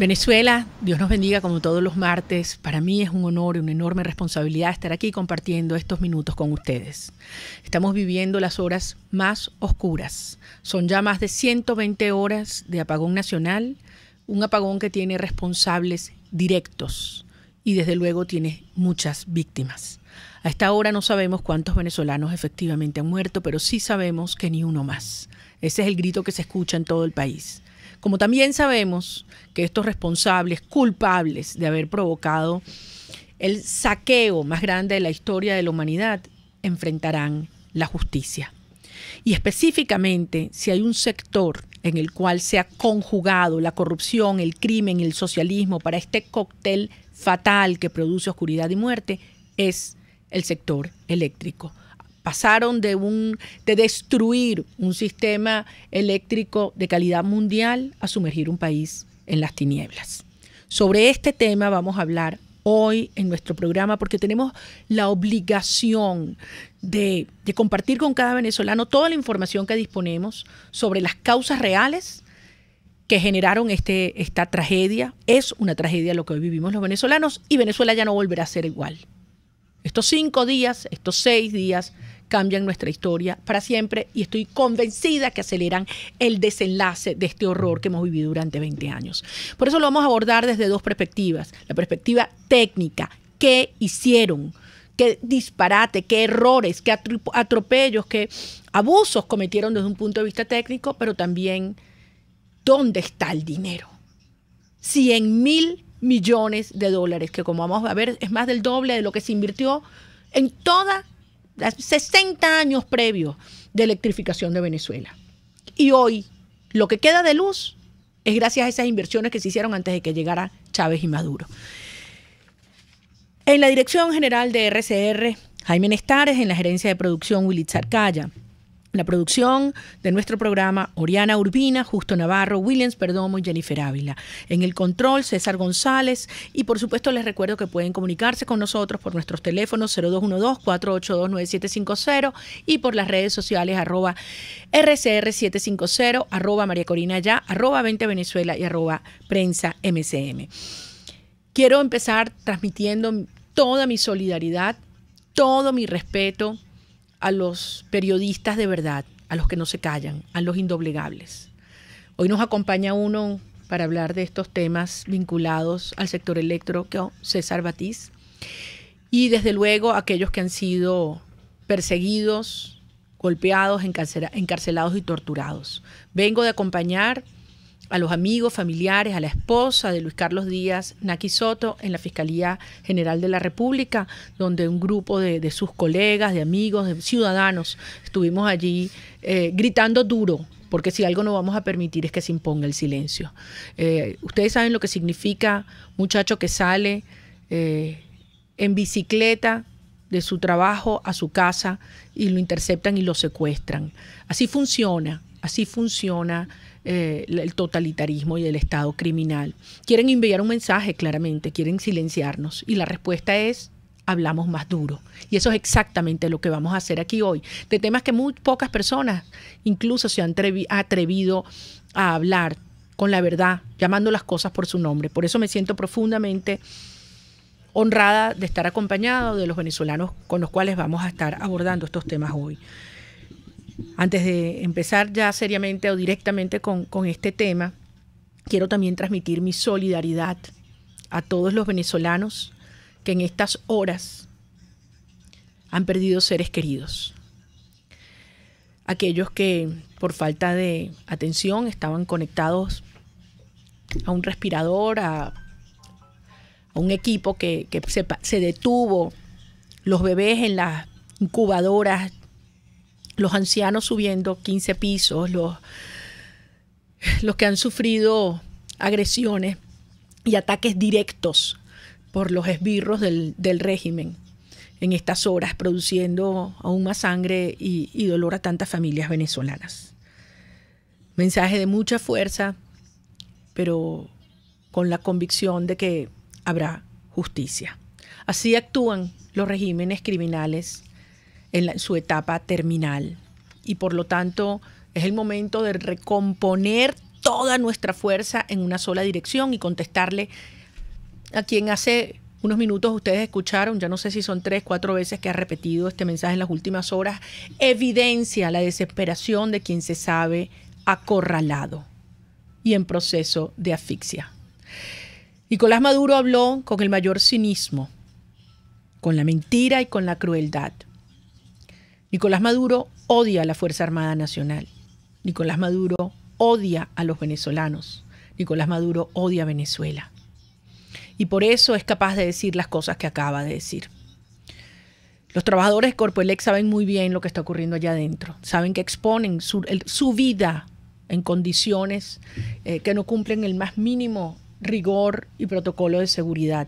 Venezuela, Dios nos bendiga como todos los martes. Para mí es un honor y una enorme responsabilidad estar aquí compartiendo estos minutos con ustedes. Estamos viviendo las horas más oscuras. Son ya más de 120 horas de apagón nacional, un apagón que tiene responsables directos y desde luego tiene muchas víctimas. A esta hora no sabemos cuántos venezolanos efectivamente han muerto, pero sí sabemos que ni uno más. Ese es el grito que se escucha en todo el país. Como también sabemos que estos responsables, culpables de haber provocado el saqueo más grande de la historia de la humanidad, enfrentarán la justicia. Y específicamente, si hay un sector en el cual se ha conjugado la corrupción, el crimen y el socialismo para este cóctel fatal que produce oscuridad y muerte, es el sector eléctrico pasaron de, un, de destruir un sistema eléctrico de calidad mundial a sumergir un país en las tinieblas. Sobre este tema vamos a hablar hoy en nuestro programa porque tenemos la obligación de, compartir con cada venezolano toda la información que disponemos sobre las causas reales que generaron este, esta tragedia. Es una tragedia lo que hoy vivimos los venezolanos y Venezuela ya no volverá a ser igual. Estos cinco días, estos seis días cambian nuestra historia para siempre y estoy convencida que aceleran el desenlace de este horror que hemos vivido durante 20 años. Por eso lo vamos a abordar desde dos perspectivas. La perspectiva técnica, ¿qué hicieron? qué disparate, qué errores, qué atropellos, qué abusos cometieron desde un punto de vista técnico, pero también dónde está el dinero. 100 mil millones de dólares, que como vamos a ver es más del doble de lo que se invirtió en toda 60 años previos de electrificación de Venezuela. Y hoy lo que queda de luz es gracias a esas inversiones que se hicieron antes de que llegara Chávez y Maduro. En la Dirección General de RCR, Jaime Nestares, en la Gerencia de Producción, Willy Zarcaya. La producción de nuestro programa, Oriana Urbina, Justo Navarro, Williams Perdomo y Jennifer Ávila. En el control, César González. Y por supuesto, les recuerdo que pueden comunicarse con nosotros por nuestros teléfonos 0212-482-9750 y por las redes sociales arroba RCR750, arroba María Corina Ya, arroba 20 Venezuela y arroba Prensa MCM. Quiero empezar transmitiendo toda mi solidaridad, todo mi respeto a los periodistas de verdad, a los que no se callan, a los indoblegables. Hoy nos acompaña uno para hablar de estos temas vinculados al sector eléctrico, César Batiz, y desde luego aquellos que han sido perseguidos, golpeados, encarcelados y torturados. Vengo de acompañar a los amigos, familiares, a la esposa de Luis Carlos Díaz Naki Soto en la Fiscalía General de la República, donde un grupo de, sus colegas, de amigos, de ciudadanos, estuvimos allí eh, gritando duro porque si algo no vamos a permitir es que se imponga el silencio. Eh, ustedes saben lo que significa muchacho que sale eh, en bicicleta de su trabajo a su casa y lo interceptan y lo secuestran. Así funciona, así funciona eh, el totalitarismo y el Estado criminal. Quieren enviar un mensaje, claramente, quieren silenciarnos. Y la respuesta es hablamos más duro. Y eso es exactamente lo que vamos a hacer aquí hoy, de temas que muy pocas personas incluso se han atrevido a hablar con la verdad, llamando las cosas por su nombre. Por eso me siento profundamente honrada de estar acompañado de los venezolanos con los cuales vamos a estar abordando estos temas hoy. Antes de empezar ya seriamente o directamente con, este tema, quiero también transmitir mi solidaridad a todos los venezolanos que en estas horas han perdido seres queridos. Aquellos que por falta de atención estaban conectados a un respirador, a, un equipo que, se, se, detuvo, los bebés en las incubadoras los ancianos subiendo 15 pisos, los, que han sufrido agresiones y ataques directos por los esbirros del, régimen en estas horas, produciendo aún más sangre y, y dolor a tantas familias venezolanas. Mensaje de mucha fuerza, pero con la convicción de que habrá justicia. Así actúan los regímenes criminales en su etapa terminal. Y por lo tanto, es el momento de recomponer toda nuestra fuerza en una sola dirección y contestarle a quien hace unos minutos ustedes escucharon, ya no sé si son tres, cuatro veces que ha repetido este mensaje en las últimas horas, evidencia la desesperación de quien se sabe acorralado y en proceso de asfixia. Nicolás Maduro habló con el mayor cinismo, con la mentira y con la crueldad. Nicolás Maduro odia a la Fuerza Armada Nacional. Nicolás Maduro odia a los venezolanos. Nicolás Maduro odia a Venezuela. Y por eso es capaz de decir las cosas que acaba de decir. Los trabajadores de Corpoelec saben muy bien lo que está ocurriendo allá adentro. Saben que exponen su, vida en condiciones eh, que no cumplen el más mínimo rigor y protocolo de seguridad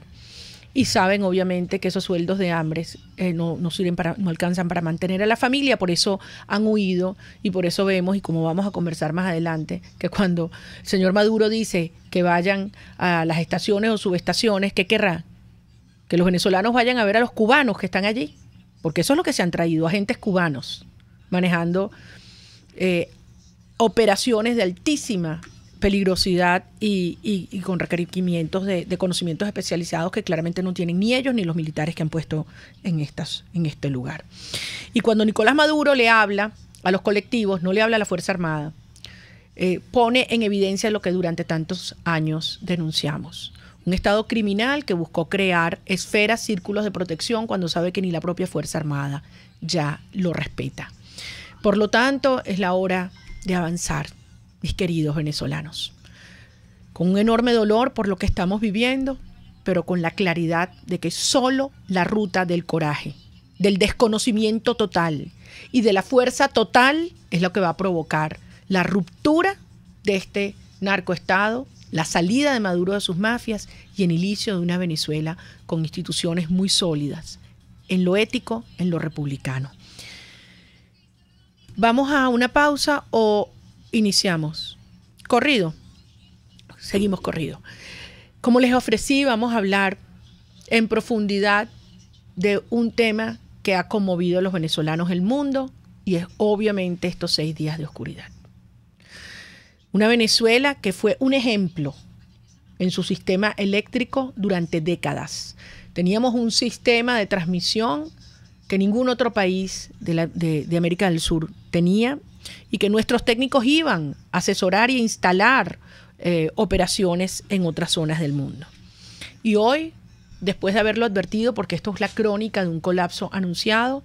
y saben obviamente que esos sueldos de hambres eh, no, sirven para, no alcanzan para mantener a la familia, por eso han huido y por eso vemos, y como vamos a conversar más adelante, que cuando el señor Maduro dice que vayan a las estaciones o subestaciones, ¿qué querrá? Que los venezolanos vayan a ver a los cubanos que están allí, porque eso es lo que se han traído, agentes cubanos manejando eh, operaciones de altísima peligrosidad y, con requerimientos de, conocimientos especializados que claramente no tienen ni ellos ni los militares que han puesto en, estas, en este lugar. Y cuando Nicolás Maduro le habla a los colectivos, no le habla a la Fuerza Armada, eh, pone en evidencia lo que durante tantos años denunciamos. Un Estado criminal que buscó crear esferas, círculos de protección cuando sabe que ni la propia Fuerza Armada ya lo respeta. Por lo tanto, es la hora de avanzar mis queridos venezolanos. Con un enorme dolor por lo que estamos viviendo, pero con la claridad de que solo la ruta del coraje, del desconocimiento total y de la fuerza total es lo que va a provocar la ruptura de este narcoestado, la salida de Maduro de sus mafias y el inicio de una Venezuela con instituciones muy sólidas en lo ético, en lo republicano. Vamos a una pausa o iniciamos. Corrido. Seguimos corrido. Como les ofrecí, vamos a hablar en profundidad de un tema que ha conmovido a los venezolanos el mundo y es obviamente estos seis días de oscuridad. Una Venezuela que fue un ejemplo en su sistema eléctrico durante décadas. Teníamos un sistema de transmisión que ningún otro país de, de América del Sur tenía y que nuestros técnicos iban a asesorar e instalar eh, operaciones en otras zonas del mundo. Y hoy, después de haberlo advertido, porque esto es la crónica de un colapso anunciado,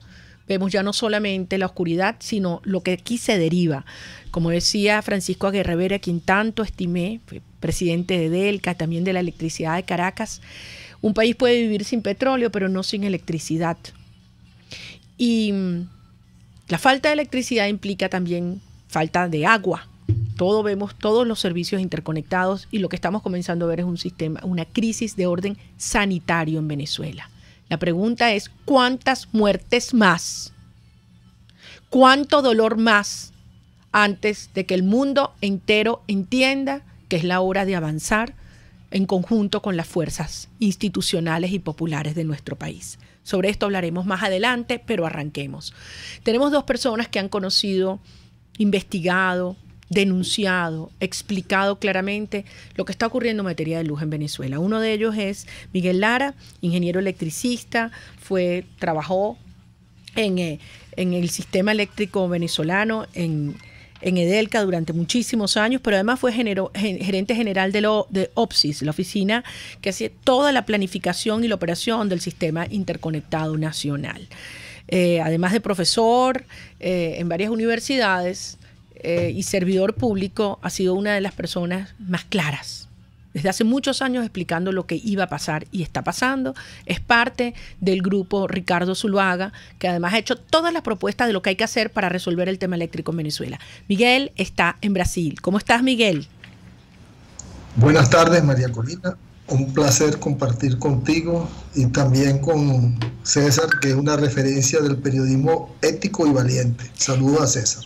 vemos ya no solamente la oscuridad, sino lo que aquí se deriva. Como decía Francisco Aguerrevera, quien tanto estimé, presidente de Delca, también de la electricidad de Caracas, un país puede vivir sin petróleo, pero no sin electricidad. Y mm, la falta de electricidad implica también falta de agua. Todo vemos todos los servicios interconectados y lo que estamos comenzando a ver es un sistema, una crisis de orden sanitario en Venezuela. La pregunta es cuántas muertes más, cuánto dolor más antes de que el mundo entero entienda que es la hora de avanzar en conjunto con las fuerzas institucionales y populares de nuestro país. Sobre esto hablaremos más adelante, pero arranquemos. Tenemos dos personas que han conocido, investigado, denunciado, explicado claramente lo que está ocurriendo en materia de luz en Venezuela. Uno de ellos es Miguel Lara, ingeniero electricista, fue, trabajó en, eh, en el sistema eléctrico venezolano en, en Edelca durante muchísimos años, pero además fue gerente general de, OPSIS, la oficina que hacía toda la planificación y la operación del sistema interconectado nacional. Eh, además de profesor eh, en varias universidades eh, y servidor público, ha sido una de las personas más claras desde hace muchos años explicando lo que iba a pasar y está pasando. Es parte del grupo Ricardo Zuluaga, que además ha hecho todas las propuestas de lo que hay que hacer para resolver el tema eléctrico en Venezuela. Miguel está en Brasil. ¿Cómo estás, Miguel? Buenas tardes, María Corina. Un placer compartir contigo y también con César, que es una referencia del periodismo ético y valiente. Saludos a César.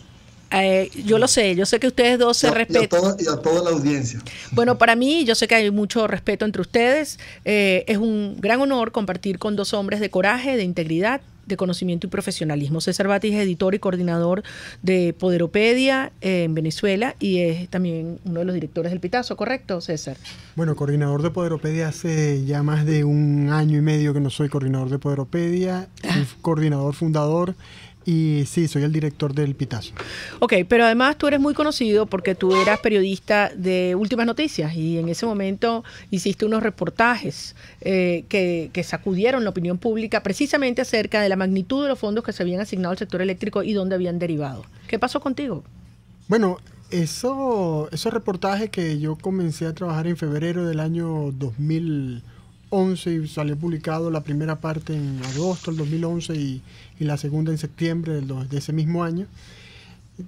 Eh, yo lo sé, yo sé que ustedes dos se respetan. Y a, toda, la audiencia. Bueno, para mí, yo sé que hay mucho respeto entre ustedes. Eh, es un gran honor compartir con dos hombres de coraje, de integridad, de conocimiento y profesionalismo. César Batis es editor y coordinador de Poderopedia eh, en Venezuela y es también uno de los directores del Pitazo, ¿correcto, César? Bueno, coordinador de Poderopedia hace ya más de un año y medio que no soy coordinador de Poderopedia, ah. soy coordinador fundador y sí, soy el director del Pitazo. Ok, pero además tú eres muy conocido porque tú eras periodista de Últimas Noticias y en ese momento hiciste unos reportajes eh, que, sacudieron la opinión pública precisamente acerca de la magnitud de los fondos que se habían asignado al sector eléctrico y dónde habían derivado. ¿Qué pasó contigo? Bueno, eso, esos reportajes que yo comencé a trabajar en febrero del año 2011 y salió publicado la primera parte en agosto del 2011 y y la segunda en septiembre de ese mismo año,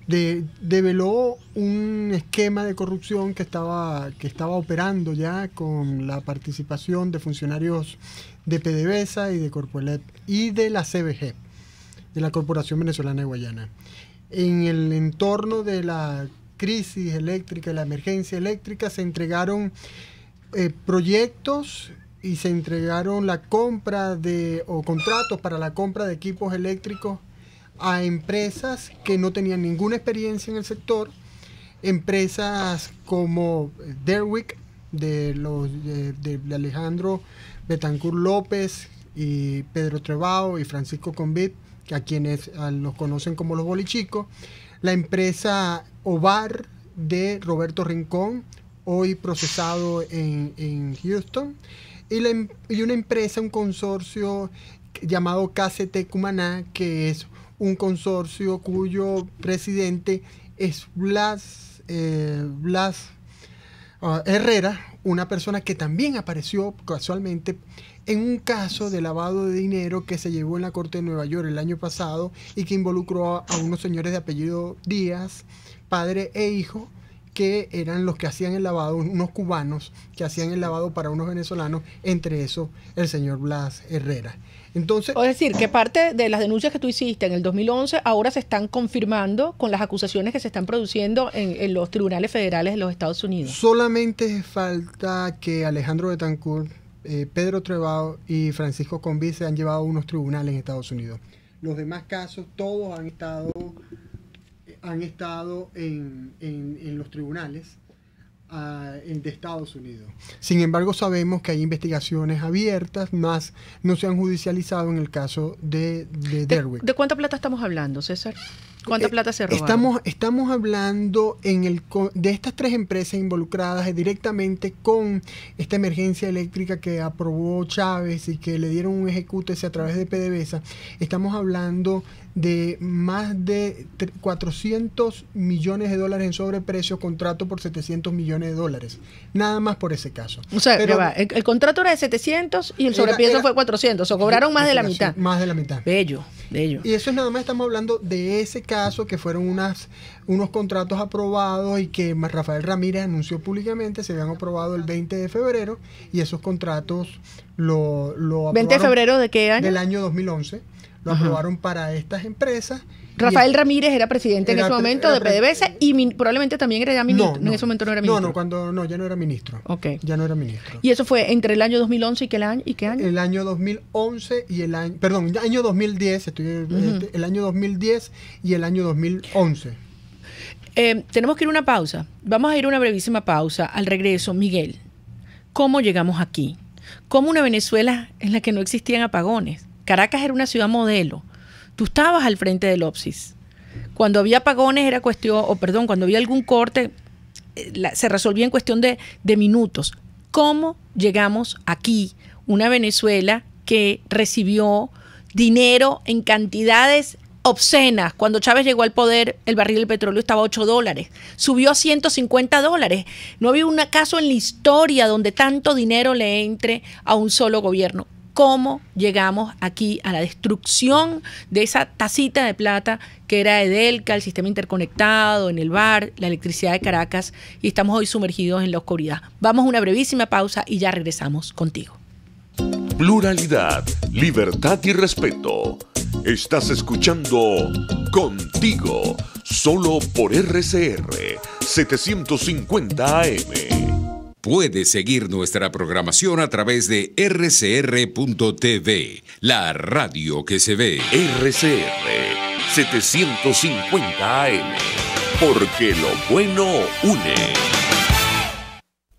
develó un esquema de corrupción que estaba, que estaba operando ya con la participación de funcionarios de PDVSA y de Corpolet y de la CBG, de la Corporación Venezolana de Guayana. En el entorno de la crisis eléctrica, la emergencia eléctrica, se entregaron eh, proyectos y se entregaron la compra de o contratos para la compra de equipos eléctricos a empresas que no tenían ninguna experiencia en el sector, empresas como Derwick de los de, Alejandro Betancur López y Pedro Trebao y Francisco Convit, que a quienes los conocen como los bolichicos, la empresa Ovar de Roberto Rincón, hoy procesado en, Houston, em, y, una empresa, un consorcio llamado KCT Cumaná, que es un consorcio cuyo presidente es Blas, eh, Blas ah, Herrera, una persona que también apareció casualmente en un caso de lavado de dinero que se llevó en la Corte de Nueva York el año pasado y que involucró a unos señores de apellido Díaz, padre e hijo, que eran los que hacían el lavado, unos cubanos que hacían el lavado para unos venezolanos, entre esos el señor Blas Herrera. Entonces, es decir, que parte de las denuncias que tú hiciste en el 2011 ahora se están confirmando con las acusaciones que se están produciendo en, los tribunales federales de los Estados Unidos. Solamente falta que Alejandro Betancourt, eh, Pedro Trebao y Francisco Conví se han llevado a unos tribunales en Estados Unidos. Los demás casos, todos han estado han estado en, en, los tribunales ah, de Estados Unidos. Sin embargo, sabemos que hay investigaciones abiertas, más no se han judicializado en el caso de, de Derwick. ¿De cuánta plata estamos hablando, César? ¿Cuánta eh, plata se robaron? Estamos, estamos hablando en el, de estas tres empresas involucradas eh, directamente con esta emergencia eléctrica que aprobó Chávez y que le dieron un ejecútese a través de PDVSA. Estamos hablando de más de 400 millones de dólares en sobreprecio, contrato por 700 millones de dólares. Nada más por ese caso. O sea, el, contrato era de 700 y el sobreprecio fue 400. O cobraron más de la mitad. Más de la mitad. Bello. Y eso es nada más, estamos hablando de ese caso que fueron unas, unos contratos aprobados y que Rafael Ramírez anunció públicamente, se habían aprobado el 20 de febrero y esos contratos lo... lo aprobaron ¿20 de febrero de qué año? Del año 2011. Lo aprobaron para estas empresas Rafael Ramírez era presidente en ese momento de PDVSA y probablemente también era ministro. No, ministro. No, no, cuando no, ya no era ministro. Ok. Ya no era ministro. ¿Y eso fue entre el año 2011 y qué año? Y qué año? El año 2011 y el año, perdón, eh, este, el año 2010, el año 2010 y el año 2011. Eh, tenemos que ir a una pausa. Vamos a ir a una brevísima pausa. Al regreso, Miguel, ¿cómo llegamos aquí? ¿Cómo una Venezuela en la que no existían apagones? Caracas era una ciudad modelo Tú estabas al frente del OPSIS. Cuando había apagones era cuestión, o perdón, cuando había algún corte, eh, se resolvía en cuestión de, minutos. ¿Cómo llegamos aquí, una Venezuela que recibió dinero en cantidades obscenas. Cuando Chávez llegó al poder, el barril del petróleo estaba a 8 dólares. Subió a 150 dólares. No había un caso en la historia donde tanto dinero le entre a un solo gobierno cómo llegamos aquí a la destrucción de esa tacita de plata que era Edelca, el sistema interconectado, en el bar, la electricidad de Caracas, y estamos hoy sumergidos en la oscuridad. Vamos a una brevísima pausa y ya regresamos contigo. Pluralidad, libertad y respeto. Estás escuchando Contigo, solo por RCR 750 AM. Puede seguir nuestra programación a través de rcr.tv, la radio que se ve. RCR 750 AM, porque lo bueno une.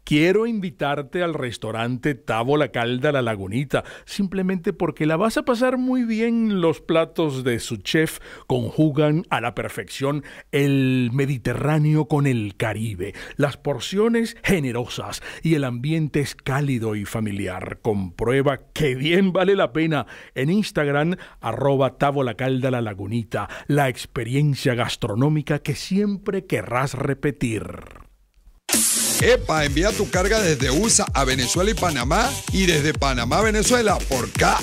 Quiero invitarte al restaurante Tavo La Calda La Lagunita, simplemente porque la vas a pasar muy bien. Los platos de su chef conjugan a la perfección el Mediterráneo con el Caribe, las porciones generosas y el ambiente es cálido y familiar. Comprueba que bien vale la pena en Instagram arroba Tavo La Calda La Lagunita, la experiencia gastronómica que siempre querrás repetir. EPA envía tu carga desde USA a Venezuela y Panamá y desde Panamá a Venezuela por k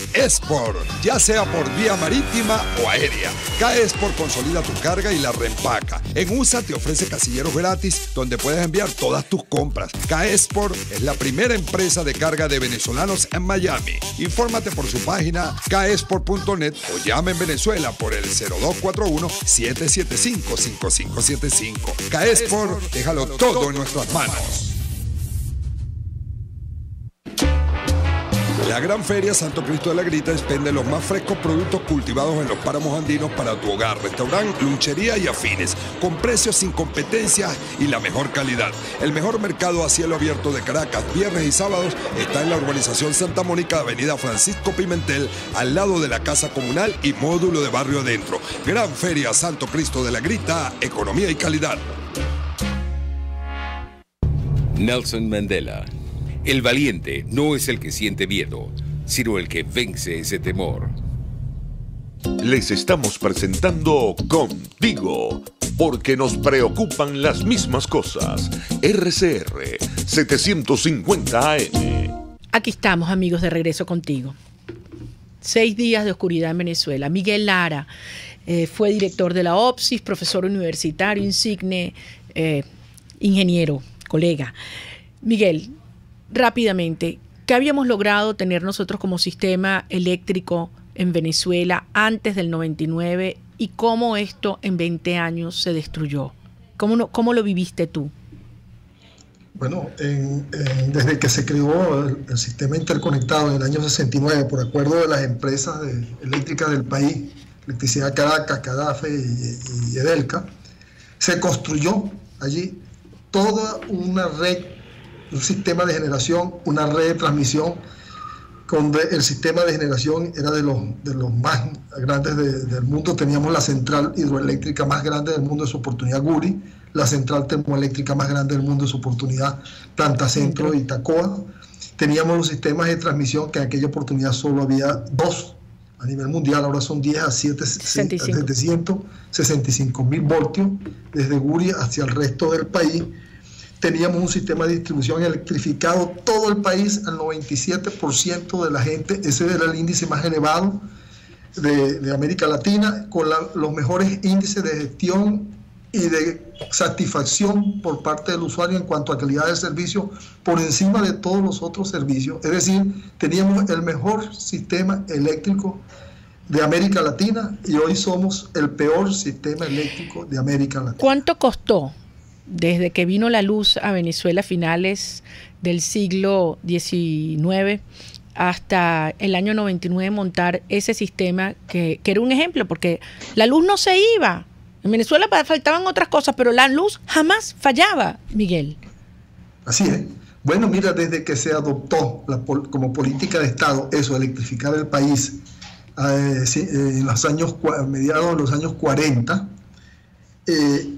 ya sea por vía marítima o aérea. k consolida tu carga y la reempaca. En USA te ofrece casilleros gratis donde puedes enviar todas tus compras. k es la primera empresa de carga de venezolanos en Miami. Infórmate por su página kesport.net o llame en Venezuela por el 0241 775 5575. k déjalo todo en nuestro manos. La Gran Feria Santo Cristo de la Grita expende los más frescos productos cultivados en los páramos andinos para tu hogar, restaurante, lunchería y afines, con precios sin competencia y la mejor calidad. El mejor mercado a cielo abierto de Caracas, viernes y sábados, está en la urbanización Santa Mónica, avenida Francisco Pimentel, al lado de la Casa Comunal y módulo de Barrio Adentro. Gran Feria Santo Cristo de la Grita, economía y calidad. Nelson Mandela. El valiente no es el que siente miedo, sino el que vence ese temor. Les estamos presentando Contigo, porque nos preocupan las mismas cosas. RCR 750 AM. Aquí estamos, amigos, de regreso contigo. Seis días de oscuridad en Venezuela. Miguel Lara eh, fue director de la OPSIS, profesor universitario, insigne, eh, ingeniero, colega. Miguel, rápidamente, ¿qué habíamos logrado tener nosotros como sistema eléctrico en Venezuela antes del 99 y cómo esto en 20 años se destruyó? ¿Cómo, lo viviste tú? Bueno, desde que se creó el, sistema interconectado en el año 69 por acuerdo de las empresas eléctricas del país, Electricidad Caracas, Cadafe y, y Edelca, se construyó allí toda una red, un sistema de generación, una red de transmisión, donde el sistema de generación era de los, de los más grandes del mundo. Teníamos la central hidroeléctrica más grande del mundo de su oportunidad, Guri, la central termoeléctrica más grande del mundo de su oportunidad, Planta Centro y Tacoa. Teníamos los sistemas de transmisión que en aquella oportunidad solo había dos a nivel mundial, ahora son 10 a 7, 765 mil voltios desde Guria hacia el resto del país. Teníamos un sistema de distribución electrificado todo el país, al 97% de la gente, ese era el índice más elevado de, América Latina, con los mejores índices de gestión y de satisfacción por parte del usuario en cuanto a calidad de servicio por encima de todos los otros servicios. Es decir, teníamos el mejor sistema eléctrico de América Latina y hoy somos el peor sistema eléctrico de América Latina. ¿Cuánto costó desde que vino la luz a Venezuela a finales del siglo XIX hasta el año 99 montar ese sistema que, que era un ejemplo, porque la luz no se iba, en Venezuela faltaban otras cosas, pero la luz jamás fallaba, Miguel. Así es. Bueno, mira, desde que se adoptó la como política de Estado eso, electrificar el país, ah, eh, eh, en los años, mediados de los años 40, eh,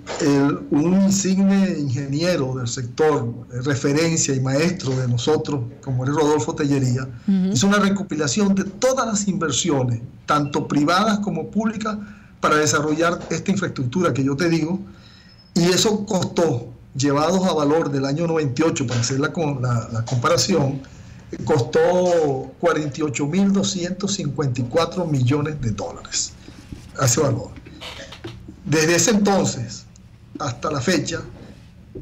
un insigne ingeniero del sector, referencia y maestro de nosotros, como es Rodolfo Tellería, hizo una recopilación de todas las inversiones, tanto privadas como públicas, para desarrollar esta infraestructura que yo te digo, y eso costó, llevados a valor del año 98, para hacer la, la, comparación, costó 48.254 millones de dólares a ese valor. Desde ese entonces hasta la fecha,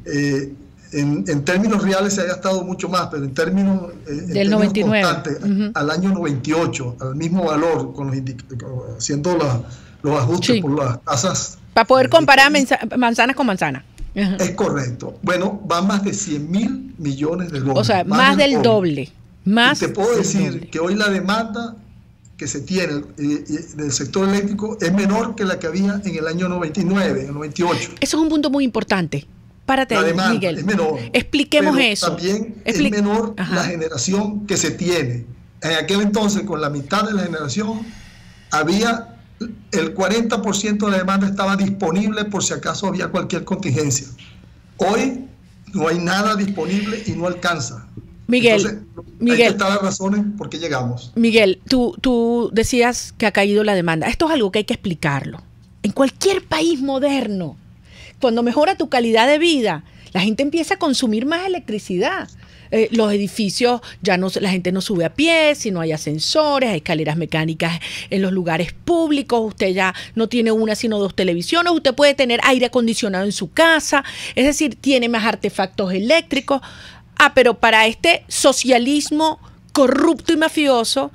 eh, en, términos reales se ha gastado mucho más, pero en términos, eh, del 99. al año 98, al mismo valor, con los haciendo la, los ajustes por las tasas. Para poder comparar manzanas con manzanas. Es correcto. Bueno, va más de 100 mil millones de dólares. O sea, más, del doble. Más te puedo decir que hoy la demanda que se tiene eh, eh, del sector eléctrico es menor que la que había en el año 99, en el 98. Eso es un punto muy importante. para la demanda Miguel. Es menor. Expliquemos eso. También es menor la generación que se tiene. En aquel entonces, con la mitad de la generación, había el 40% de la demanda estaba disponible por si acaso había cualquier contingencia. Hoy no hay nada disponible y no alcanza. Miguel, Entonces, Miguel. Hay razones por llegamos. Miguel, tú decías que ha caído la demanda. Esto es algo que hay que explicarlo. En cualquier país moderno, cuando mejora tu calidad de vida, la gente empieza a consumir más electricidad. Eh, los edificios ya no la gente no sube a pie, si no hay ascensores, hay escaleras mecánicas en los lugares públicos, usted ya no tiene una sino dos televisiones, usted puede tener aire acondicionado en su casa, es decir, tiene más artefactos eléctricos. Ah, pero para este socialismo corrupto y mafioso,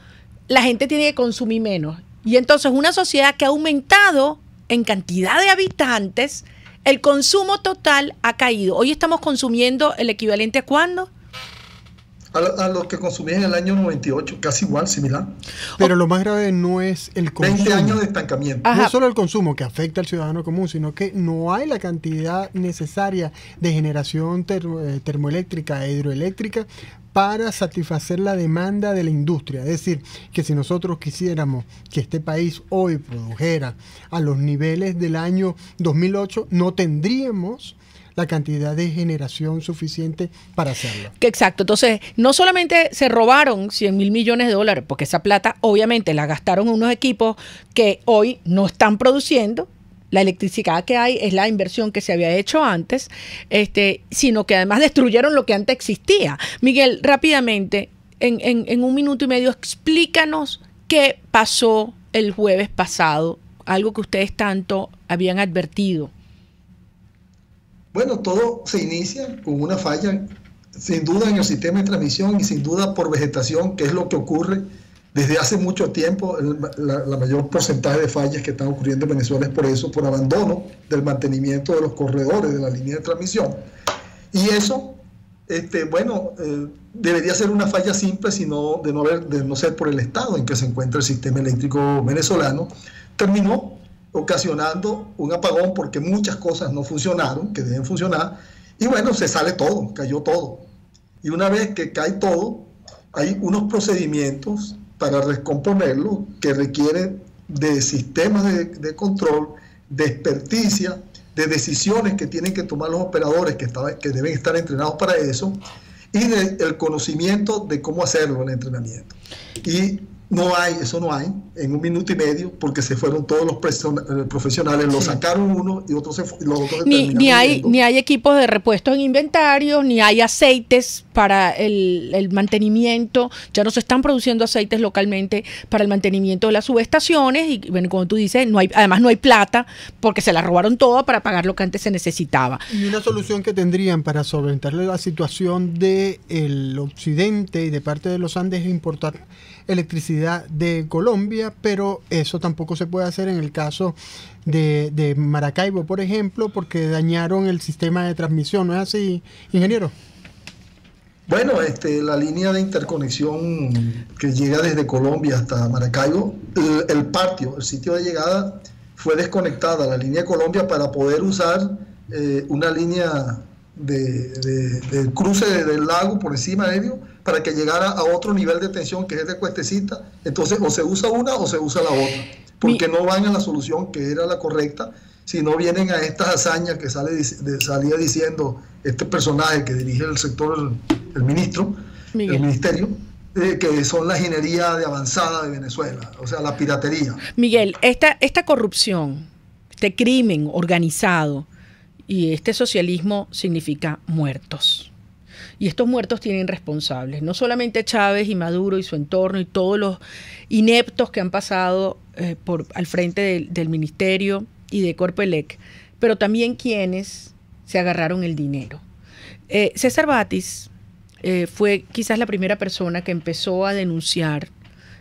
la gente tiene que consumir menos. Y entonces una sociedad que ha aumentado en cantidad de habitantes, el consumo total ha caído. Hoy estamos consumiendo el equivalente a cuándo? a, los que consumían en el año 98, casi igual, similar. Pero lo más grave no es el consumo. 20 años de estancamiento. No solo el consumo que afecta al ciudadano común, sino que no hay la cantidad necesaria de generación eh, termoeléctrica e hidroeléctrica para satisfacer la demanda de la industria. Es decir, que si nosotros quisiéramos que este país hoy produjera a los niveles del año 2008, no tendríamos la cantidad de generación suficiente para hacerlo. Exacto, entonces no solamente se robaron 100 mil millones de dólares, porque esa plata obviamente la gastaron unos equipos que hoy no están produciendo, la electricidad que hay es la inversión que se había hecho antes, este, sino que además destruyeron lo que antes existía. Miguel, rápidamente, en, en, un minuto y medio, explícanos qué pasó el jueves pasado, algo que ustedes tanto habían advertido. Bueno, todo se inicia con una falla, sin duda en el sistema de transmisión y sin duda por vegetación, que es lo que ocurre desde hace mucho tiempo. la, mayor porcentaje de fallas que están ocurriendo en Venezuela es por eso, por abandono del mantenimiento de los corredores de la línea de transmisión. Y eso, este, bueno, eh, debería ser una falla simple, sino de no, de no ser por el estado en que se encuentra el sistema eléctrico venezolano. Terminó ocasionando un apagón porque muchas cosas no funcionaron, que deben funcionar, y bueno, se sale todo, cayó todo. Y una vez que cae todo, hay unos procedimientos para recomponerlo que requieren de sistemas de, control, de experticia, de decisiones que tienen que tomar los operadores que, que deben estar entrenados para eso y del conocimiento de cómo hacerlo el entrenamiento. Y no hay, eso no hay, en un minuto y medio, porque se fueron todos los eh, profesionales, lo sacaron uno y otros se los otros ni, ni, hay, ni hay equipos de repuesto en inventario, ni hay aceites para el, mantenimiento, ya no se están produciendo aceites localmente para el mantenimiento de las subestaciones, y bueno, como tú dices, no hay, además no hay plata, porque se la robaron toda para pagar lo que antes se necesitaba. Y una solución que tendrían para solventar la situación del occidente y de parte de los Andes es importar electricidad de Colombia, pero eso tampoco se puede hacer en el caso de, Maracaibo, por ejemplo, porque dañaron el sistema de transmisión, ¿no es así, ingeniero? Bueno, este, la línea de interconexión que llega desde Colombia hasta Maracaibo, el, patio, el sitio de llegada, fue desconectada, la línea de Colombia, para poder usar eh, una línea de, de cruce del lago por encima de ellos para que llegara a otro nivel de tensión que es de cuestecita. Entonces, o se usa una o se usa la otra, porque no van a la solución que era la correcta, sino vienen a estas hazañas que sale, salía diciendo este personaje que dirige el sector, el ministro, el ministerio, eh, que son la ingeniería de avanzada de Venezuela, o sea, la piratería. Miguel, esta, esta corrupción, este crimen organizado y este socialismo significa muertos. Y estos muertos tienen responsables, no solamente Chávez y Maduro y su entorno y todos los ineptos que han pasado eh, por, al frente del ministerio y de Corpelec, pero también quienes se agarraron el dinero. Eh, César Batis eh, fue quizás la primera persona que empezó a denunciar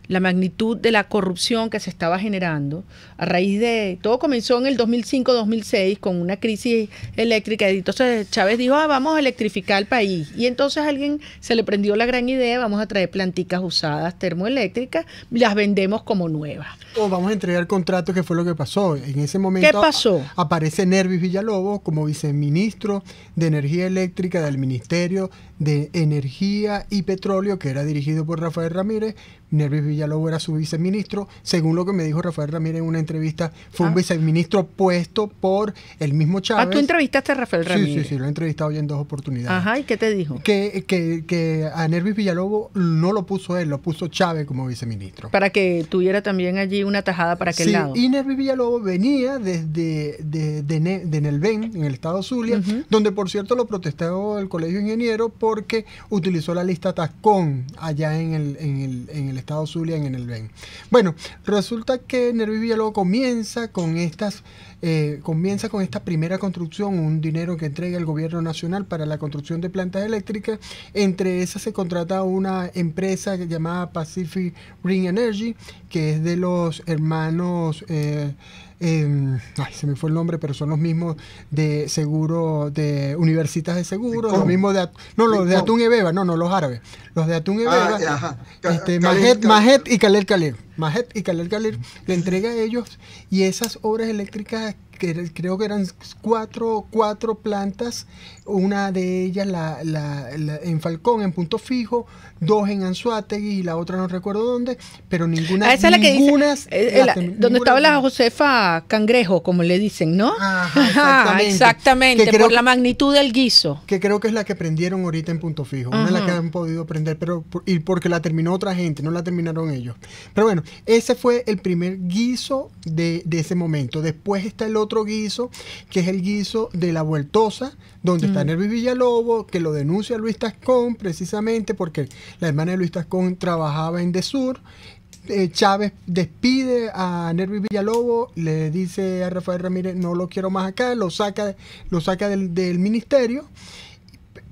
la magnitud de la corrupción que se estaba generando a raíz de todo comenzó en el 2005-2006 con una crisis eléctrica y entonces Chávez dijo ah, vamos a electrificar el país y entonces a alguien se le prendió la gran idea vamos a traer planticas usadas termoeléctricas las vendemos como nuevas o vamos a entregar contratos que fue lo que pasó en ese momento pasó? aparece Nervis Villalobos como viceministro de energía eléctrica del ministerio de Energía y Petróleo, que era dirigido por Rafael Ramírez. Nervis Villalobo era su viceministro. Según lo que me dijo Rafael Ramírez en una entrevista, fue un ah. viceministro puesto por el mismo Chávez. Ah, tú entrevistaste a Rafael Ramírez. Sí, sí, sí, lo he entrevistado ya en dos oportunidades. Ajá, ¿y qué te dijo? Que, a Nervis Villalobos no lo puso él, lo puso Chávez como viceministro. Para que tuviera también allí una tajada para aquel sí, lado. Y Nervis Villalobos venía desde de, de, Nelven, en el estado Zulia, donde por cierto lo protestó el Colegio Ingeniero. Por porque utilizó la lista Tascón allá en el, en el, en el estado Zulia, en el BEN. Bueno, resulta que Nervi luego comienza con estas eh, comienza con esta primera construcción, un dinero que entrega el gobierno nacional para la construcción de plantas eléctricas. Entre esas se contrata una empresa llamada Pacific Ring Energy, que es de los hermanos eh, Em, ay, se me fue el nombre, pero son los mismos de seguro, de universitas de seguro, los mismos de, no, los de Atún y no, no, los árabes, los de Atún y ah, Beba, este, y Kaler Khaled, Majet y Kaler Khaled, le entrega a ellos y esas obras eléctricas creo que eran cuatro, cuatro plantas, una de ellas la, en Falcón, en Punto Fijo, dos en Anzuategui y la otra no recuerdo dónde, pero ninguna... Ah, esa es la que dice, donde estaba la Josefa Cangrejo, como le dicen, ¿no? exactamente, por la magnitud del guiso. Que creo que es la que prendieron ahorita en Punto Fijo, una de las que han podido prender, pero y porque la terminó otra gente, no la terminaron ellos. Pero bueno, ese fue el primer guiso de, de ese momento. Después está el otro otro guiso, que es el guiso de la vueltosa, donde está mm. Nervi Villalobo que lo denuncia Luis Tascón precisamente porque la hermana de Luis Tascón trabajaba en Desur. Eh, Chávez despide a Nervi Villalobo, le dice a Rafael Ramírez, no lo quiero más acá, lo saca, lo saca del, del ministerio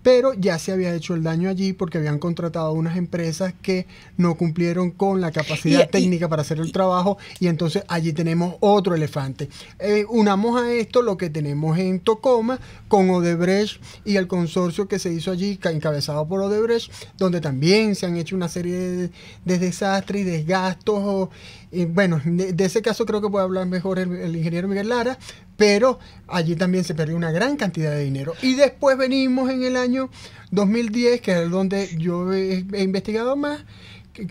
pero ya se había hecho el daño allí porque habían contratado unas empresas que no cumplieron con la capacidad técnica para hacer el trabajo y entonces allí tenemos otro elefante. Eh, unamos a esto lo que tenemos en Tocoma con Odebrecht y el consorcio que se hizo allí, encabezado por Odebrecht, donde también se han hecho una serie de, desastres y desgastos. Eh, bueno, de, ese caso creo que puede hablar mejor el ingeniero Miguel Lara, pero allí también se perdió una gran cantidad de dinero. Y después venimos en el año 2010, que es donde yo he, he investigado más,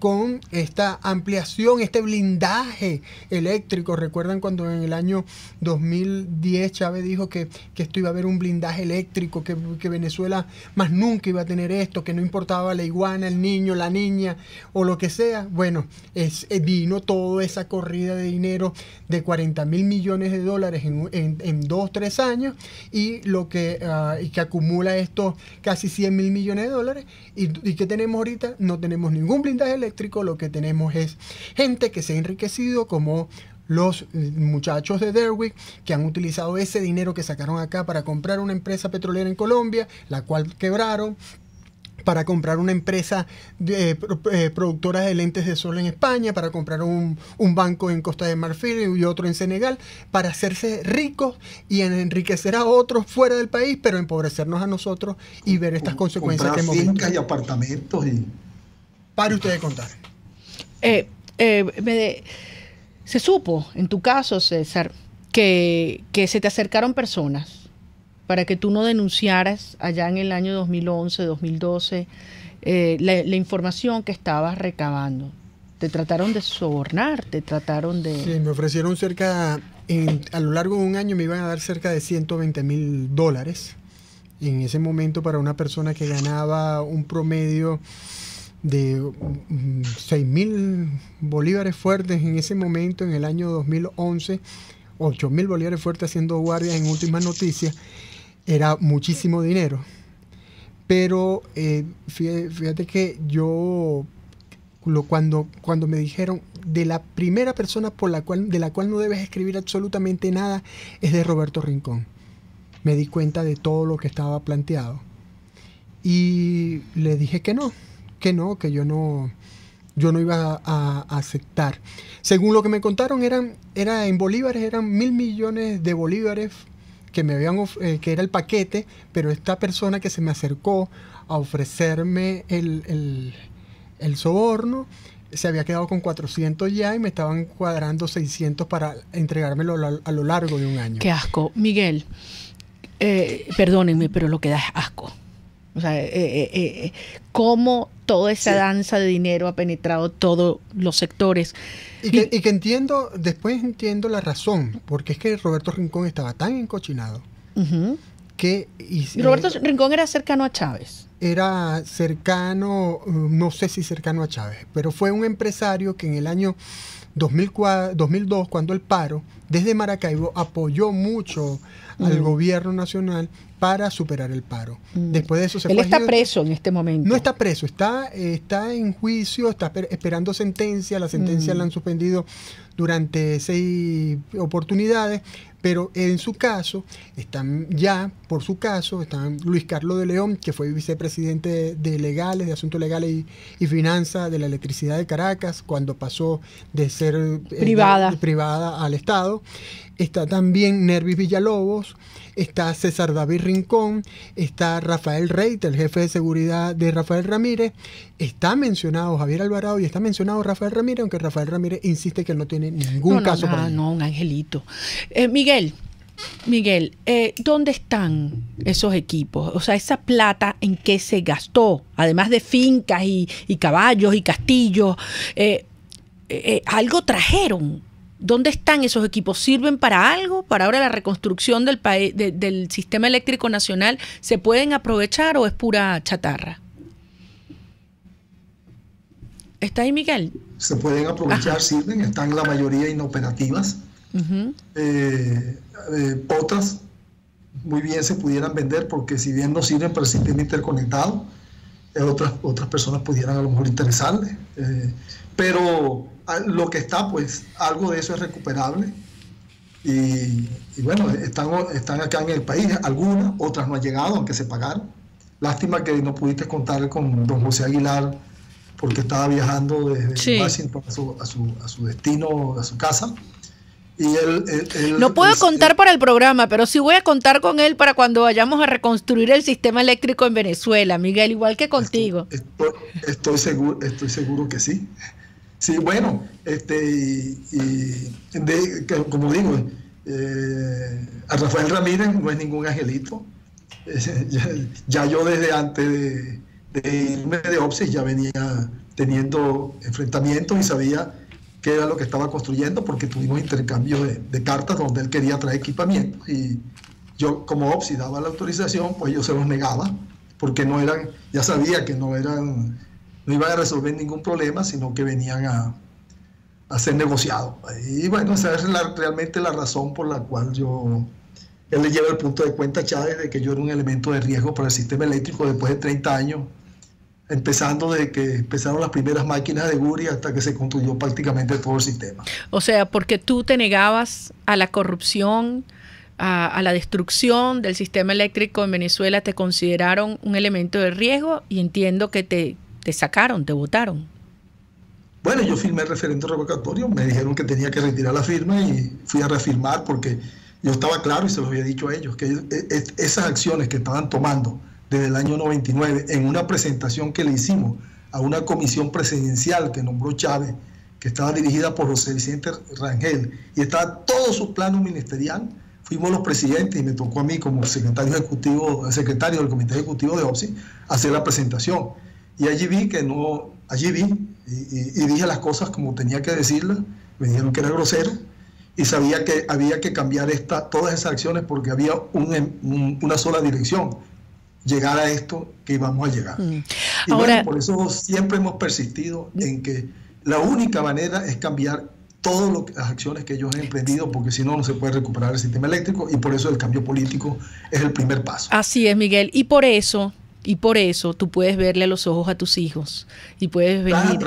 con esta ampliación, este blindaje eléctrico. Recuerdan cuando en el año 2010 Chávez dijo que, esto iba a haber un blindaje eléctrico, que, Venezuela más nunca iba a tener esto, que no importaba la iguana, el niño, la niña o lo que sea. Bueno, es, eh, vino toda esa corrida de dinero de 40 mil millones de dólares en, en, dos, tres años y lo que, ah, acumula estos casi 100 mil millones de dólares. ¿Y, ¿Y qué tenemos ahorita? No tenemos ningún blindaje eléctrico, lo que tenemos es gente que se ha enriquecido como los mm, muchachos de Derwick que han utilizado ese dinero que sacaron acá para comprar una empresa petrolera en Colombia, la cual quebraron, para comprar una empresa de, eh, eh, productora de lentes de sol en España, para comprar un, banco en Costa de Marfil y otro en Senegal, para hacerse ricos y enriquecer a otros fuera del país, pero empobrecernos a nosotros y ver estas consecuencias que hemos visto. y apartamentos y para ustedes contar. Eh, eh, se supo, en tu caso, César, que, se te acercaron personas para que tú no denunciaras allá en el año 2011, 2012, eh, la, información que estabas recabando. Te trataron de sobornar, te trataron de... Sí, me ofrecieron cerca, a lo largo de un año me iban a dar cerca de 120 mil dólares. En ese momento para una persona que ganaba un promedio de 6 mm, mil bolívares fuertes en ese momento, en el año 2011, 8 mil bolívares fuertes haciendo guardias en últimas noticias, era muchísimo dinero. Pero eh, fíjate, que yo, cuando, cuando me dijeron, de la primera persona por la cual, de la cual no debes escribir absolutamente nada, es de Roberto Rincón. Me di cuenta de todo lo que estaba planteado. Y le dije que no, que no, que yo no, yo no iba a, aceptar. Según lo que me contaron, eran, era en bolívares, eran mil millones de bolívares que me habían eh, que era el paquete, pero esta persona que se me acercó a ofrecerme el, soborno se había quedado con 400 ya y me estaban cuadrando 600 para entregármelo a lo largo de un año. Qué asco. Miguel, eh, perdónenme, pero lo que da es asco. O sea, eh, eh, eh, eh, cómo toda esa danza de dinero ha penetrado todos los sectores. Y que, entiendo, después entiendo la razón, porque es que Roberto Rincón estaba tan encochinado. que, Roberto Rincón era cercano a Chávez. Era cercano, no sé si cercano a Chávez, pero fue un empresario que en el año 2002, cuando el paro, desde Maracaibo apoyó mucho al mm. gobierno nacional para superar el paro. Mm. Después de eso se Él está preso en este momento. No está preso, está, está en juicio, está esperando sentencia, la sentencia mm. la han suspendido durante seis oportunidades, pero en su caso, están ya, por su caso, están Luis Carlos de León, que fue vicepresidente de, legales, de asuntos legales y, finanzas de la electricidad de Caracas, cuando pasó de ser eh, privada al Estado está también Nervis Villalobos, está César David Rincón, está Rafael Reiter, el jefe de seguridad de Rafael Ramírez, está mencionado Javier Alvarado y está mencionado Rafael Ramírez, aunque Rafael Ramírez insiste que no tiene ningún caso. No, para no, un angelito. Eh, Miguel, Miguel, eh, ¿dónde están esos equipos? O sea, esa plata en qué se gastó, además de fincas y, caballos y castillos, eh, algo trajeron. ¿Dónde están esos equipos? ¿Sirven para algo? ¿Para ahora la reconstrucción del, del sistema eléctrico nacional? ¿Se pueden aprovechar o es pura chatarra? ¿Está ahí Miguel? Se pueden aprovechar, sirven, están la mayoría inoperativas. Eh, eh, Otras muy bien se pudieran vender porque si bien no sirven para el sistema interconectado, eh, otras, otras personas pudieran a lo mejor interesarle eh, pero ah, lo que está, pues algo de eso es recuperable. Y, bueno, están, están acá en el país, algunas, otras no han llegado, aunque se pagaron. Lástima que no pudiste contar con don José Aguilar porque estaba viajando desde Washington a su destino, a su casa no puedo contar para el programa, pero sí voy a contar con él para cuando vayamos a reconstruir el sistema eléctrico en Venezuela, Miguel, igual que contigo. Estoy, seguro, estoy seguro que sí. Sí, bueno, este, como digo, eh, a Rafael Ramírez no es ningún angelito. ya, yo desde antes de, de irme de OPSIS ya venía teniendo enfrentamientos y sabía qué era lo que estaba construyendo, porque tuvimos intercambio de, cartas donde él quería traer equipamiento y yo como OPSI daba la autorización, pues yo se los negaba, porque no eran, ya sabía que no eran, no iban a resolver ningún problema, sino que venían a, ser negociados. Y bueno, esa es realmente la razón por la cual yo, él le lleva el punto de cuenta a Chávez de que yo era un elemento de riesgo para el sistema eléctrico después de 30 años empezando de que empezaron las primeras máquinas de Guri hasta que se construyó prácticamente todo el sistema. O sea, porque tú te negabas a la corrupción, a, la destrucción del sistema eléctrico en Venezuela, te consideraron un elemento de riesgo y entiendo que te, te sacaron, te votaron. Bueno, yo firmé el referendo revocatorio, me dijeron que tenía que retirar la firma y fui a reafirmar porque yo estaba claro y se lo había dicho a ellos que e, e, esas acciones que estaban tomando desde el año 99 en una presentación que le hicimos a una comisión presidencial que nombró Chávez, que estaba dirigida por José Vicente Rangel, y estaba todo su plano ministerial. Fuimos los presidentes y me tocó a mí como secretario ejecutivo, secretario del comité ejecutivo de OPSI, hacer la presentación. Y allí vi que no, allí vi y, dije las cosas como tenía que decirlas, me dijeron que era grosero y sabía que había que cambiar esta, todas esas acciones porque había una sola dirección, llegar a esto que vamos a llegar. Mm. por eso siempre hemos persistido en que la única manera es cambiar todas las acciones que ellos han emprendido, porque si no, no se puede recuperar el sistema eléctrico y por eso el cambio político es el primer paso. Así es, Miguel. Y por eso, y por eso tú puedes verle a los ojos a tus hijos y puedes venir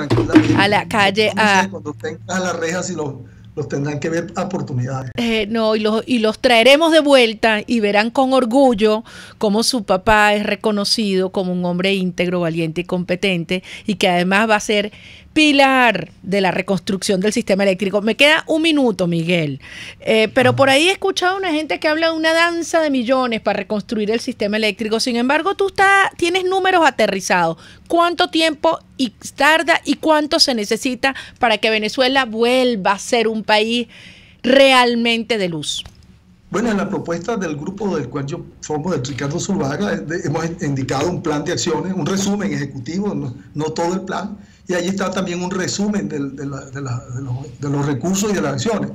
a la calle a... las rejas y los los tendrán que ver oportunidades. Eh, no, y los, y los traeremos de vuelta y verán con orgullo cómo su papá es reconocido como un hombre íntegro, valiente y competente y que además va a ser pilar de la reconstrucción del sistema eléctrico. Me queda un minuto, Miguel, eh, pero por ahí he escuchado a una gente que habla de una danza de millones para reconstruir el sistema eléctrico. Sin embargo, tú está, tienes números aterrizados. ¿Cuánto tiempo tarda y cuánto se necesita para que Venezuela vuelva a ser un país realmente de luz? Bueno, en la propuesta del grupo del cual yo formo, de Ricardo Zurvaga eh, hemos indicado un plan de acciones, un resumen ejecutivo, no, todo el plan, y ahí está también un resumen de, los, recursos y de las acciones.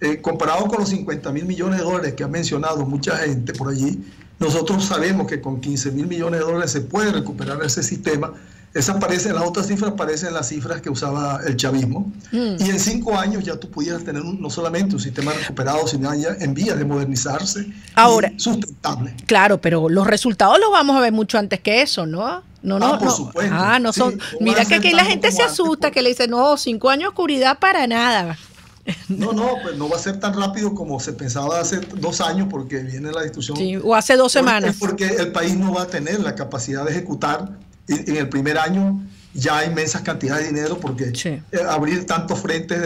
Eh, comparado con los 50 mil millones de dólares que ha mencionado mucha gente por allí, nosotros sabemos que con 15 mil millones de dólares se puede recuperar ese sistema esas las otras cifras parecen las cifras que usaba el chavismo. Mm. Y en cinco años ya tú pudieras tener no solamente un sistema recuperado, sino ya en vía de modernizarse. Ahora. sustentable. Claro, pero los resultados los vamos a ver mucho antes que eso, ¿no? No, no, ah, por Supuesto. Ah, son. mira que aquí la gente se asusta, pues. que le dice, no, cinco años oscuridad para nada. No, no, pues no va a ser tan rápido como se pensaba hace dos años porque viene la discusión. Sí, o hace dos semanas. es porque el país no va a tener la capacidad de ejecutar en el primer año ya hay inmensas cantidades de dinero porque eh, abrir tantos frentes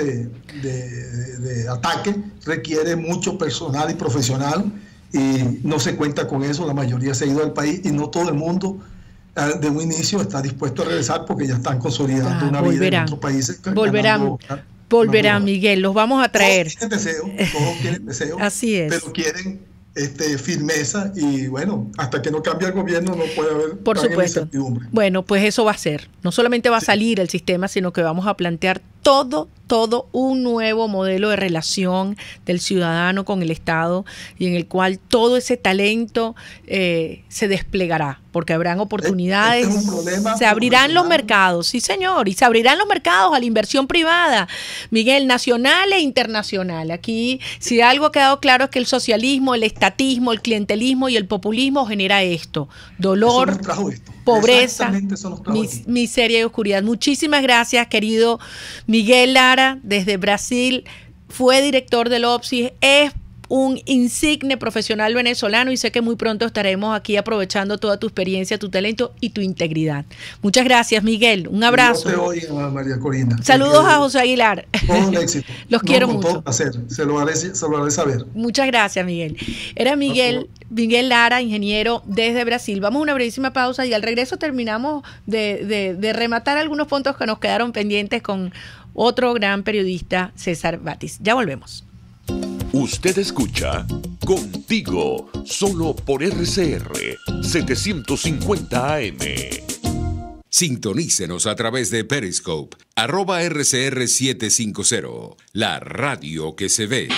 de, ataque requiere mucho personal y profesional y no se cuenta con eso, la mayoría se ha ido al país y no todo el mundo eh, de un inicio está dispuesto a regresar porque ya están consolidando ah, una vida en otros países. Volverán. volverán, Miguel, los vamos a traer. Todos tienen deseo, todos tienen deseo Así es. Pero quieren este, firmeza y bueno, hasta que no cambie el gobierno no puede haber Por supuesto. Bueno, pues eso va a ser. No solamente va a salir el sistema, sino que vamos a plantear todo todo un nuevo modelo de relación del ciudadano con el Estado y en el cual todo ese talento eh, se desplegará, porque habrán oportunidades, se abrirán los mercados, sí señor, y se abrirán los mercados a la inversión privada, Miguel, nacional e internacional. Aquí, si algo ha quedado claro es que el socialismo, el estatismo, el clientelismo y el populismo genera esto, dolor pobreza, miseria y oscuridad. Muchísimas gracias, querido Miguel Lara, desde Brasil. Fue director del OPSI, es un insigne profesional venezolano y sé que muy pronto estaremos aquí aprovechando toda tu experiencia, tu talento y tu integridad. Muchas gracias, Miguel. Un abrazo. te María Corina. Saludos a José Aguilar. Los quiero mucho. Hacer. Se lo, se lo saber. Muchas gracias, Miguel. Era Miguel, Miguel Lara, ingeniero desde Brasil. Vamos a una brevísima pausa y al regreso terminamos de, de rematar algunos puntos que nos quedaron pendientes con otro gran periodista, César Batis. Ya volvemos. Usted escucha Contigo, solo por RCR 750 AM. Sintonícenos a través de Periscope, arroba RCR750, la radio que se ve.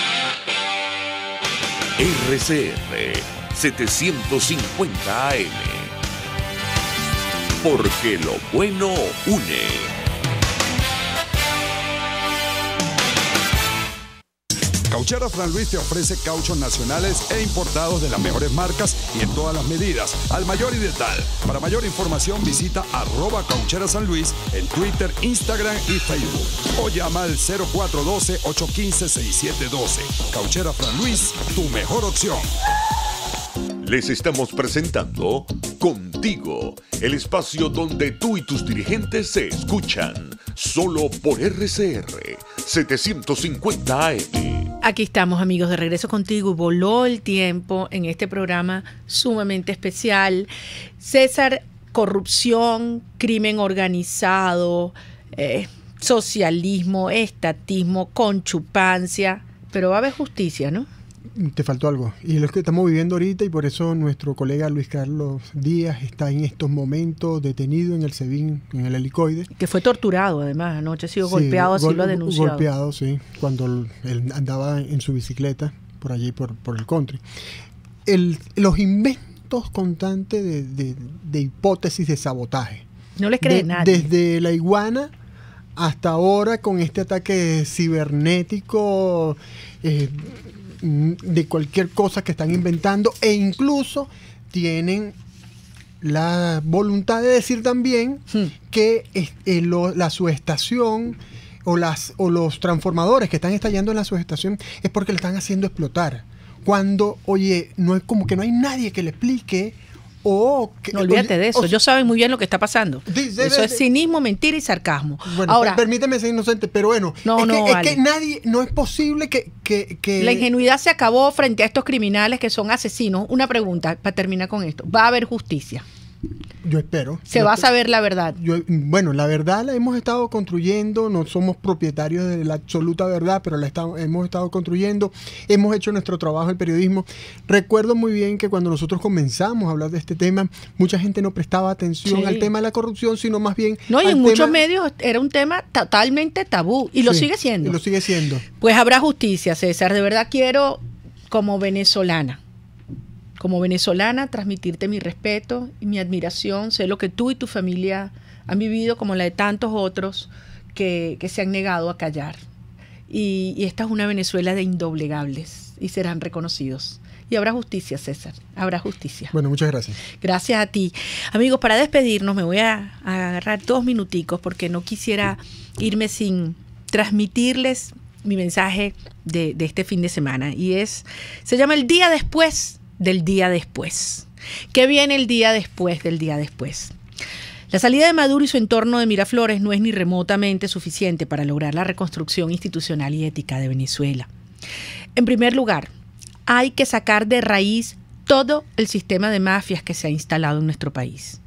RCR 750 AM. Porque lo bueno une. Cauchera Fran Luis te ofrece cauchos nacionales e importados de las mejores marcas y en todas las medidas, al mayor y de tal. Para mayor información visita arroba cauchera San Luis en Twitter, Instagram y Facebook. O llama al 0412-815-6712. Cauchera Fran Luis, tu mejor opción. Les estamos presentando Contigo, el espacio donde tú y tus dirigentes se escuchan, solo por RCR 750 AM. Aquí estamos amigos de regreso contigo. Voló el tiempo en este programa sumamente especial. César, corrupción, crimen organizado, eh, socialismo, estatismo, conchupancia, pero va a haber justicia, ¿no? te faltó algo. Y es lo que estamos viviendo ahorita y por eso nuestro colega Luis Carlos Díaz está en estos momentos detenido en el SEBIN, en el helicoide. Que fue torturado además, anoche ha sido golpeado, así lo ha denunciado. Golpeado, sí, cuando él andaba en su bicicleta por allí, por, el country. los inventos constantes de, hipótesis de sabotaje. No les cree nada. Desde la iguana hasta ahora con este ataque cibernético eh, Mm, de cualquier cosa que están inventando e incluso tienen la voluntad de decir también hmm. que eh, la subestación o, las, o los transformadores que están estallando en la subestación es porque le están haciendo explotar. Cuando, oye, no es como que no hay nadie que le explique que, olvídate de eso, yo saben muy bien lo que está pasando. eso es cinismo, mentira y sarcasmo. Ahora, permíteme ser inocente, pero bueno, es, que, nadie, no es posible que, La ingenuidad se acabó frente a estos criminales que son asesinos. Una pregunta para terminar con esto. ¿Va a haber justicia? Yo espero. Se va a saber la verdad. bueno, la verdad la hemos estado construyendo, no somos propietarios de la absoluta verdad, pero la hemos estado construyendo, hemos hecho nuestro trabajo el periodismo. Recuerdo muy bien que cuando nosotros comenzamos a hablar de este tema, mucha gente no prestaba atención al tema de la corrupción, sino más bien... No, y en muchos medios era un tema totalmente tabú, y lo sigue siendo. Y lo sigue siendo. Pues habrá justicia, César. De verdad quiero, como venezolana, como venezolana, transmitirte mi respeto y mi admiración. Sé lo que tú y tu familia han vivido, como la de tantos otros que, se han negado a callar. Y, esta es una Venezuela de indoblegables y serán reconocidos y habrá justicia, César. Habrá justicia. Bueno, muchas gracias. Gracias a ti. Amigos, para despedirnos me voy a, agarrar dos minuticos porque no quisiera irme sin transmitirles mi mensaje de, de este fin de semana. Y es, se llama El Día Después del día después. ¿Qué viene el día después del día después? La salida de Maduro y su entorno de Miraflores no es ni remotamente suficiente para lograr la reconstrucción institucional y ética de Venezuela. En primer lugar, hay que sacar de raíz todo el sistema de mafias que se ha instalado en nuestro país.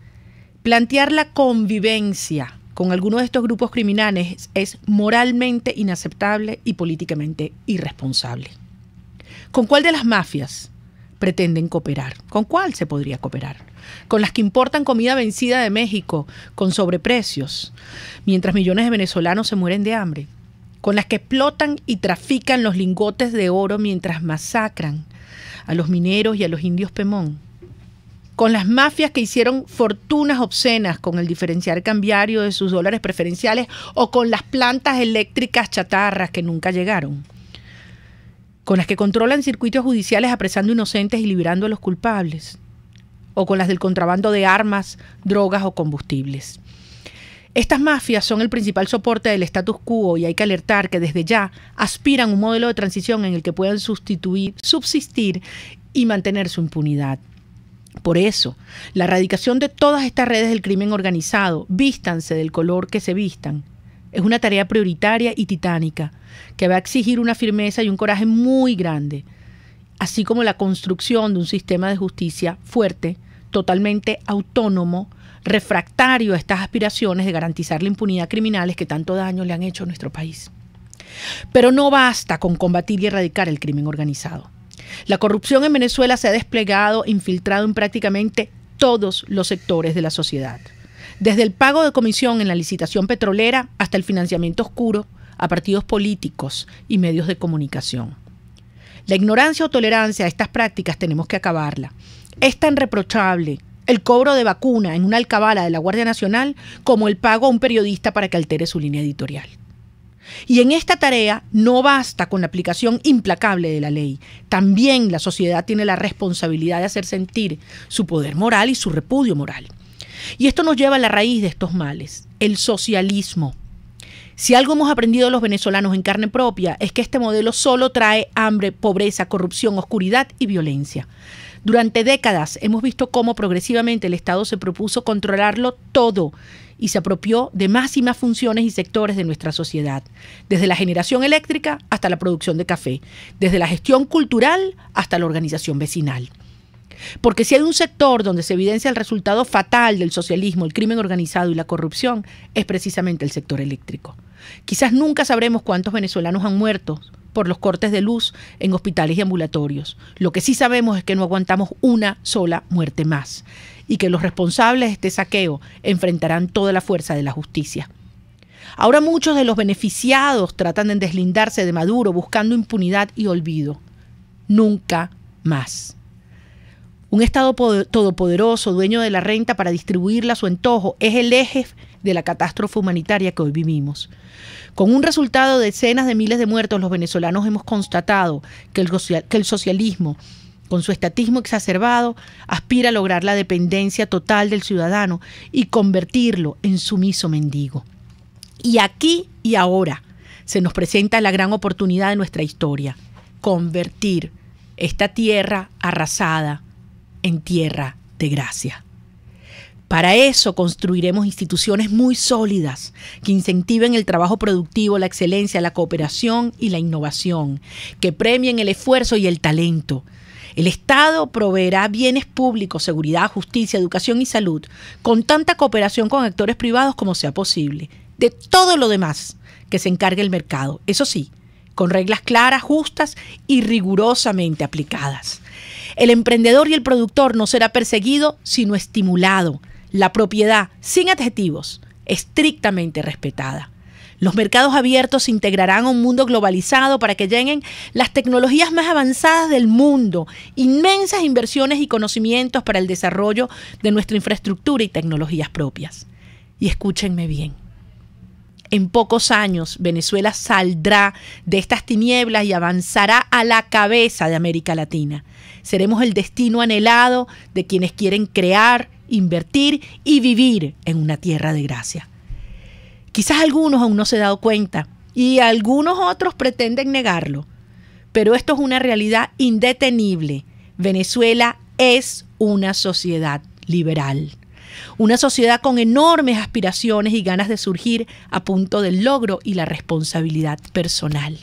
Plantear la convivencia con alguno de estos grupos criminales es moralmente inaceptable y políticamente irresponsable. ¿Con cuál de las mafias? pretenden cooperar. ¿Con cuál se podría cooperar? Con las que importan comida vencida de México, con sobreprecios, mientras millones de venezolanos se mueren de hambre. Con las que explotan y trafican los lingotes de oro mientras masacran a los mineros y a los indios Pemón con las mafias que hicieron fortunas obscenas con el diferencial cambiario de sus dólares preferenciales o con las plantas eléctricas chatarras que nunca llegaron con las que controlan circuitos judiciales apresando inocentes y liberando a los culpables, o con las del contrabando de armas, drogas o combustibles. Estas mafias son el principal soporte del status quo y hay que alertar que desde ya aspiran un modelo de transición en el que puedan sustituir, subsistir y mantener su impunidad. Por eso, la erradicación de todas estas redes del crimen organizado, vístanse del color que se vistan, es una tarea prioritaria y titánica, que va a exigir una firmeza y un coraje muy grande, así como la construcción de un sistema de justicia fuerte, totalmente autónomo, refractario a estas aspiraciones de garantizar la impunidad a criminales que tanto daño le han hecho a nuestro país. Pero no basta con combatir y erradicar el crimen organizado. La corrupción en Venezuela se ha desplegado, infiltrado en prácticamente todos los sectores de la sociedad. Desde el pago de comisión en la licitación petrolera hasta el financiamiento oscuro a partidos políticos y medios de comunicación. La ignorancia o tolerancia a estas prácticas tenemos que acabarla. Es tan reprochable el cobro de vacuna en una alcabala de la Guardia Nacional como el pago a un periodista para que altere su línea editorial. Y en esta tarea no basta con la aplicación implacable de la ley. También la sociedad tiene la responsabilidad de hacer sentir su poder moral y su repudio moral. Y esto nos lleva a la raíz de estos males, el socialismo. Si algo hemos aprendido los venezolanos en carne propia es que este modelo solo trae hambre, pobreza, corrupción, oscuridad y violencia. Durante décadas hemos visto cómo progresivamente el Estado se propuso controlarlo todo y se apropió de más y más funciones y sectores de nuestra sociedad, desde la generación eléctrica hasta la producción de café, desde la gestión cultural hasta la organización vecinal. Porque si hay un sector donde se evidencia el resultado fatal del socialismo, el crimen organizado y la corrupción, es precisamente el sector eléctrico. Quizás nunca sabremos cuántos venezolanos han muerto por los cortes de luz en hospitales y ambulatorios. Lo que sí sabemos es que no aguantamos una sola muerte más y que los responsables de este saqueo enfrentarán toda la fuerza de la justicia. Ahora muchos de los beneficiados tratan de deslindarse de Maduro buscando impunidad y olvido. Nunca más. Un Estado todopoderoso, dueño de la renta para distribuirla a su antojo, es el eje de la catástrofe humanitaria que hoy vivimos. Con un resultado de decenas de miles de muertos, los venezolanos hemos constatado que el, socialismo, con su estatismo exacerbado, aspira a lograr la dependencia total del ciudadano y convertirlo en sumiso mendigo. Y aquí y ahora se nos presenta la gran oportunidad de nuestra historia, convertir esta tierra arrasada, en tierra de gracia. Para eso construiremos instituciones muy sólidas que incentiven el trabajo productivo, la excelencia, la cooperación y la innovación, que premien el esfuerzo y el talento. El Estado proveerá bienes públicos, seguridad, justicia, educación y salud, con tanta cooperación con actores privados como sea posible. De todo lo demás que se encargue el mercado, eso sí, con reglas claras, justas y rigurosamente aplicadas. El emprendedor y el productor no será perseguido, sino estimulado. La propiedad, sin adjetivos, estrictamente respetada. Los mercados abiertos se integrarán a un mundo globalizado para que lleguen las tecnologías más avanzadas del mundo, inmensas inversiones y conocimientos para el desarrollo de nuestra infraestructura y tecnologías propias. Y escúchenme bien. En pocos años Venezuela saldrá de estas tinieblas y avanzará a la cabeza de América Latina seremos el destino anhelado de quienes quieren crear, invertir y vivir en una tierra de gracia. Quizás algunos aún no se han dado cuenta y algunos otros pretenden negarlo, pero esto es una realidad indetenible. Venezuela es una sociedad liberal. Una sociedad con enormes aspiraciones y ganas de surgir a punto del logro y la responsabilidad personal.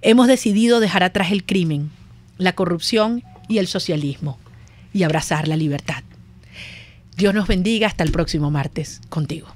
Hemos decidido dejar atrás el crimen, la corrupción y el socialismo y abrazar la libertad. Dios nos bendiga hasta el próximo martes contigo.